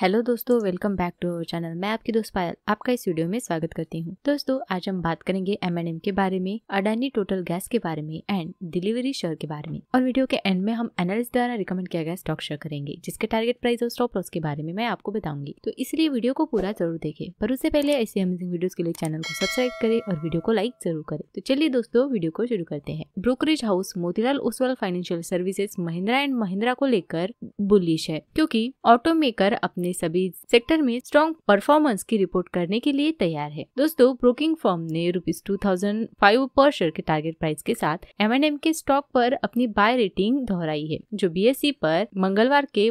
hello दोस्तों welcome back to our channel मैं आपकी दोस्त पायल आपका इस वीडियो में स्वागत करती हूँ दोस्तों आज हम बात करेंगे एम एन एम के बारे में अडानी टोटल गैस के बारे में एंड डिलीवरी शेयर के बारे में और वीडियो के एंड में हम एनालिस्ट द्वारा रिकमेंड किया गया स्टॉक शेयर करेंगे जिसके टारगेट प्राइस और स्टॉप लॉस के बारे में मैं आपको बताऊंगी तो इसलिए वीडियो को पूरा जरूर देखे पर उससे पहले ऐसे अमेजिंग वीडियो के लिए चैनल को सब्सक्राइब करे और वीडियो को लाइक जरूर करे तो चलिए दोस्तों वीडियो को शुरू करते हैं brokerage house Motilal Oswal financial services Mahindra and Mahindra को लेकर बुलिश है क्यूँकी ऑटो मेकर अपने अपने सभी सेक्टर में स्ट्रॉन्ग परफॉर्मेंस की रिपोर्ट करने के लिए तैयार है दोस्तों ब्रोकिंग फॉर्म ने रूपीज टू पर शेयर के टारगेट प्राइस के साथ एम एम के स्टॉक पर अपनी बाय रेटिंग दोहराई है जो बी e पर मंगलवार के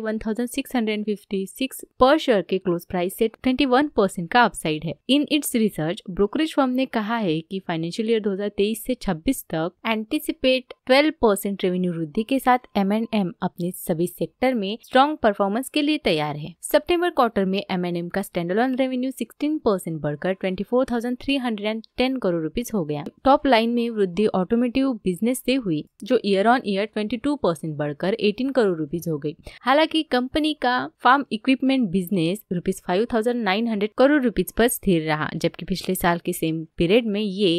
सिक्स पर शेयर के क्लोज प्राइस से वन परसेंट का अपसाइड है in its research brokerage firm ने कहा है की फाइनेंशियल ईयर तेईस से छब्बीस तक एंटिसिपेट 12 परसेंट रेवेन्यू वृद्धि के साथ एम एम अपने सभी सेक्टर में स्ट्रॉन्ग परफॉर्मेंस के लिए तैयार है सब सितंबर क्वार्टर में एमएनएम का स्टैंडर्डन रेवेन्यू 16 परसेंट बढ़कर 24,310 करोड़ रुपीज हो गया टॉप लाइन में वृद्धि ऑटोमेटिव बिजनेस से हुई जो ईयर ऑन ईयर 22 परसेंट बढ़कर 18 करोड़ रुपीज हो गई हालांकि कंपनी का farm equipment business rupees five crore rupees पर स्थिर रहा जबकि पिछले साल के सेम पीरियड में ये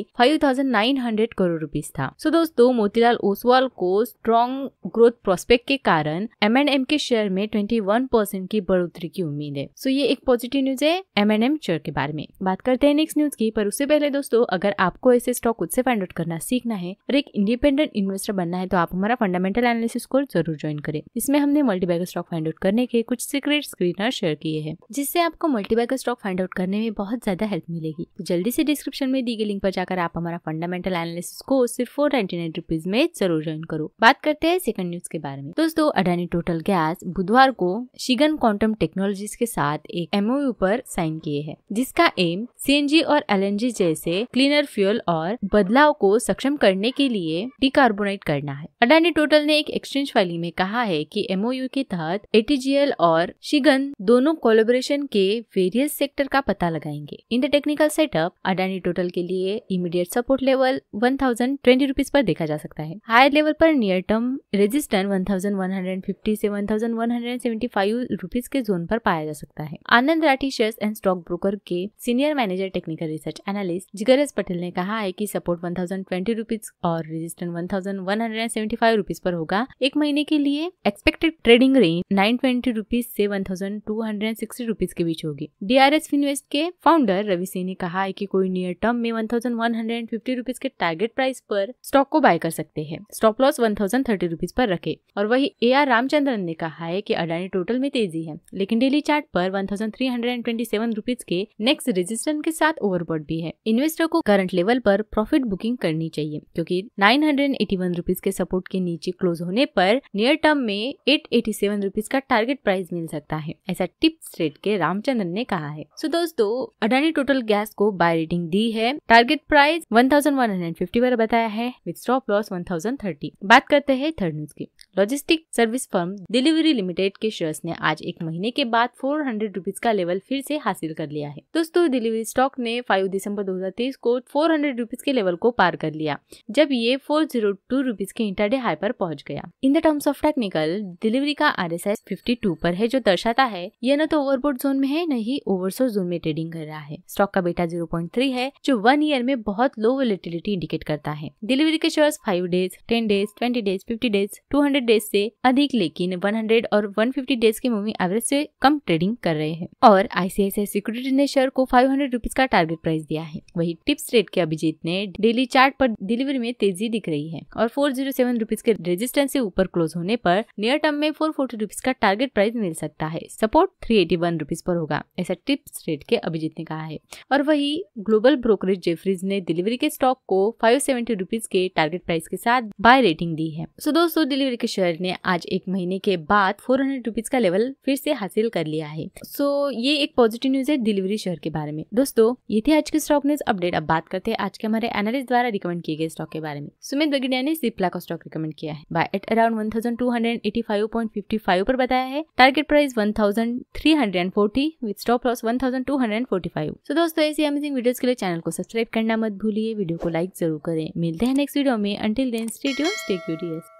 हंड्रेड करोड़ रुपीज था सो so दोस्तों मोतीलाल ओसवाल को स्ट्रॉन्ग ग्रोथ प्रोस्पेक्ट के कारण एम के शेयर में ट्वेंटी परसेंट की बढ़ोतरी की की उम्मीद है सो so, ये एक पॉजिटिव न्यूज है एम एंड एम शेयर के बारे में बात करते हैं नेक्स्ट न्यूज की पर उससे पहले दोस्तों अगर आपको ऐसे स्टॉक खुद से फाइंड आउट करना सीखना है और एक इंडिपेंडेंट इन्वेस्टर बनना है तो आप हमारा फंडामेंटल एनालिसिस कोर्स जरूर ज्वाइन करें इसमें हमने मल्टीबैगर स्टॉक फाइंड आउट करने के कुछ सीक्रेट स्क्रीनर शेयर किए हैं जिससे आपको मल्टीबैगर स्टॉक फाइंड आउट करने में बहुत ज्यादा हेल्प मिलेगी तो जल्दी से डिस्क्रिप्शन में दी गई लिंक पर जाकर आप हमारा फंडामेंटल एनालिसिस को सिर्फ फोर नाइन्टी नाइन रुपीज में जरूर ज्वाइन करो बात करते हैं सेकंड न्यूज के बारे में दोस्तों अडानी टोटल गैस बुधवार को शिगन क्वांटम टेक्नोलॉजी टेक्नोलॉजीज के साथ एक एमओयू पर साइन किए है जिसका एम सीएनजी और एलएनजी जैसे क्लीनर फ्यूल और बदलाव को सक्षम करने के लिए डिकार्बोनेट करना है अडानी टोटल ने एक एक्सचेंज फाइलिंग में कहा है कि एमओयू के तहत एटीजीएल और शिगन दोनों कोलेबोरेशन के वेरियस सेक्टर का पता लगाएंगे in the technical setup Adani Total के लिए immediate support level one thousand twenty rupees पर देखा जा सकता है हायर लेवल पर near term resistance one thousand one hundred fifty से one thousand one hundred seventy five rupees के जोन पर पाया जा सकता है Anand Rathi share and stock broker के senior manager technical research analyst Jigresh Patel ने कहा है की support one thousand twenty rupees और resistant one thousand one hundred and seventy five rupees पर होगा एक महीने के लिए expected trading range nine twenty rupees से one thousand two hundred and sixty rupees के बीच होगी डी आर एस फिनवेस्ट के फाउंडर रवि सिंह ने कहा है की कोई नियर टर्म में one thousand one hundred and fifty rupees के टारगेट प्राइस पर स्टॉक को बाय कर सकते हैं stop loss one thousand thirty rupees पर रखे और वही ए आर रामचंद्रन ने कहा है की अडानी टोटल में तेजी है लेकिन डेली चार्ट पर 1327 रुपीस के नेक्स्ट रेजिस्टेंस के साथ ओवरबॉट भी है इन्वेस्टर को करंट लेवल पर प्रॉफिट बुकिंग करनी चाहिए क्योंकि 981 रुपीस के सपोर्ट के नीचे क्लोज होने पर नियर टर्म में 887 रुपीस का टारगेट प्राइस मिल सकता है ऐसा टिप स्ट्रेट के रामचंद्रन ने कहा है सो so दोस्तों अडानी टोटल गैस को बाय रेटिंग दी है टारगेट प्राइस 1150 पर बताया है विद स्टॉप लॉस 1030 बात करते हैं थर्ड न्यूज की logistic service firm Delhivery limited के शेयर्स ने आज एक महीने के बाद फोर हंड्रेड रुपीज का लेवल फिर से हासिल कर लिया है दोस्तों डिलीवरी स्टॉक ने फाइव दिसंबर 2023 को फोर हंड्रेड रुपीज के लेवल को पार कर लिया जब ये फोर जीरो टू रुपीज के इंटरडे हाई पर पहुंच गया in the terms of technical Delhivery का R S S fifty two पर है जो दर्शाता है यह न तो ओवरबोर्ड जोन में है न ही ओवरसो जोन में ट्रेडिंग कर रहा है स्टॉक का बेटा जीरो पॉइंट थ्री है जो वन ईयर में बहुत लो वोलेटिलिटी इंडिकेट करता है डिलीवरी के share five days ten days twenty days fifty days two hundred days से अधिक लेकिन वन हंड्रेड और वन फिफ्टी डेज के मूविंग एवरेज से कम ट्रेडिंग कर रहे हैं और आईसीआईसीआई सिक्योरिटी ने शेयर को फाइव हंड्रेड रुपीज का टारगेट प्राइस दिया है वही टिप्स ट्रेड के अभिजीत ने डेली चार्ट पर डिलीवरी में तेजी दिख रही है और फोर जीरो सेवन रुपीज के रेजिस्टेंस से ऊपर क्लोज होने पर नियर टर्म में फोर फोर्टी रुपीज का टारगेट प्राइस मिल सकता है support three eighty one rupees पर होगा ऐसा टिप्स रेट के अभिजीत ने कहा है और वही ग्लोबल ब्रोकरेज जेफरीज ने डिलीवरी के स्टॉक को फाइव सेवेंटी रुपीज के टारगेट प्राइस के साथ बाय रेटिंग दी है सो दोस्तों डिलीवरी के शेयर ने आज एक महीने के बाद फोर हंड्रेड रुपीज का लेवल फिर से हासिल कर लिया है सो so, ये एक पॉजिटिव न्यूज है डिलीवरी शेयर के बारे में दोस्तों ये थे आज के स्टॉक न्यूज अपडेट अब बात करते हैं आज के हमारे एनालिस्ट द्वारा रिकमेंड किए गए स्टॉक के बारे में सुमित बगिडिया ने सिप्ला का स्टॉक रिकमेंड किया है buy at around one thousand two hundred eighty five point fifty five पर बताया है target price one thousand three hundred and forty with stop loss one thousand two hundred and forty five so दोस्तों ऐसी amazing videos के लिए channel को subscribe करना मत भूलिए वीडियो को लाइक जरूर करें मिलते हैं नेक्स्ट वीडियो में until then stay tune stay curious